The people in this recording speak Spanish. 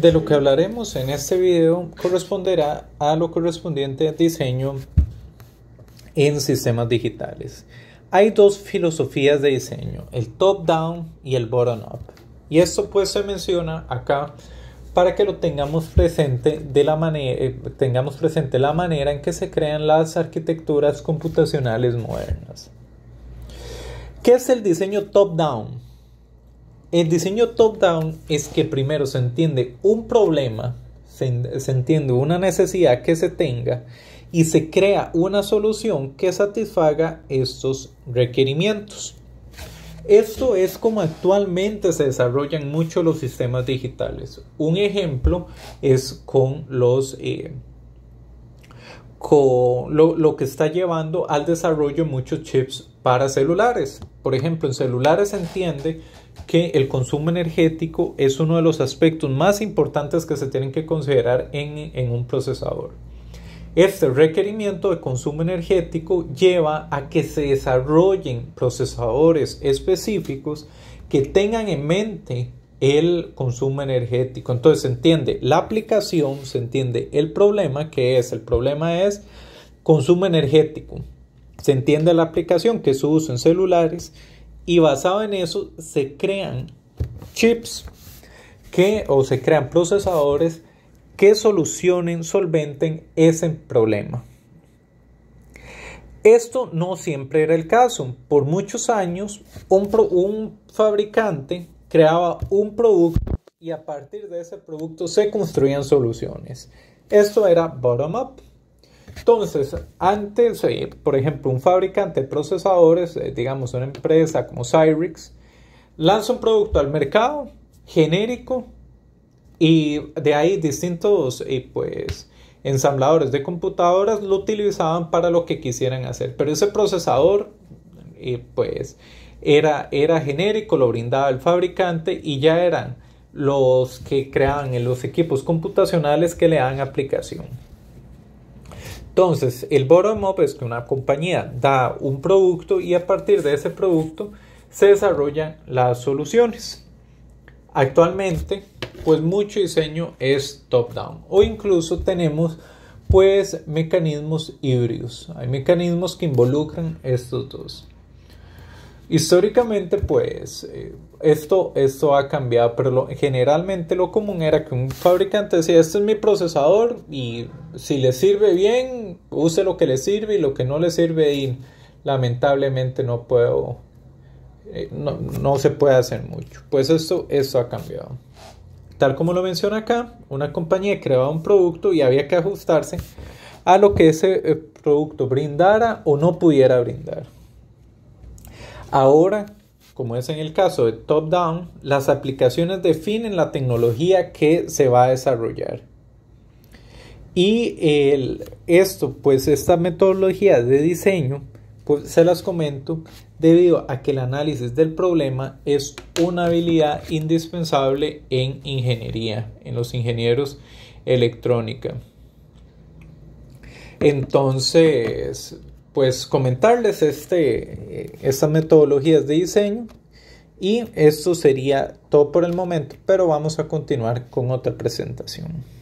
De lo que hablaremos en este video corresponderá a lo correspondiente a diseño en sistemas digitales. Hay dos filosofías de diseño, el top-down y el bottom-up. Y esto pues se menciona acá para que lo tengamos presente de la manera eh, tengamos presente la manera en que se crean las arquitecturas computacionales modernas. ¿Qué es el diseño top down? El diseño top-down es que primero se entiende un problema, se, entiende una necesidad que se tenga y se crea una solución que satisfaga estos requerimientos. Esto es como actualmente se desarrollan muchos los sistemas digitales. Un ejemplo es con los... Eh, lo, lo que está llevando al desarrollo muchos chips para celulares. Por ejemplo, en celulares se entiende que el consumo energético es uno de los aspectos más importantes que se tienen que considerar en, en un procesador. Este requerimiento de consumo energético lleva a que se desarrollen procesadores específicos que tengan en mente el consumo energético. Entonces se entiende la aplicación, se entiende el problema que es. El problema es consumo energético se entiende la aplicación que es su uso en celulares y basado en eso se crean chips que o se crean procesadores que solucionen, solventen ese problema. Esto no siempre era el caso. Por muchos años un, un fabricante creaba un producto y a partir de ese producto se construían soluciones. Esto era bottom-up. Entonces, antes, eh, por ejemplo, un fabricante de procesadores, eh, digamos una empresa como Cyrix, lanza un producto al mercado genérico y de ahí distintos eh, pues, ensambladores de computadoras lo utilizaban para lo que quisieran hacer. Pero ese procesador, pues, era, era genérico, lo brindaba el fabricante y ya eran los que creaban en los equipos computacionales que le dan aplicación. Entonces, el bottom up es que una compañía da un producto y a partir de ese producto se desarrollan las soluciones. Actualmente, pues mucho diseño es top down o incluso tenemos pues mecanismos híbridos. Hay mecanismos que involucran estos dos. Históricamente, pues, eh, esto, esto ha cambiado, pero generalmente lo común era que un fabricante decía, este es mi procesador y si le sirve bien, use lo que le sirve y lo que no le sirve y lamentablemente no puedo, eh, no, se puede hacer mucho. Pues esto, esto ha cambiado. Tal como lo menciona acá, una compañía creaba un producto y había que ajustarse a lo que ese eh, producto brindara o no pudiera brindar. Ahora, como es en el caso de Top Down, las aplicaciones definen la tecnología que se va a desarrollar. Y esto, pues esta metodología de diseño, pues se las comento debido a que el análisis del problema es una habilidad indispensable en ingeniería, en los ingenieros electrónica. Entonces, pues comentarles este, eh, estas metodologías de diseño y esto sería todo por el momento, pero vamos a continuar con otra presentación.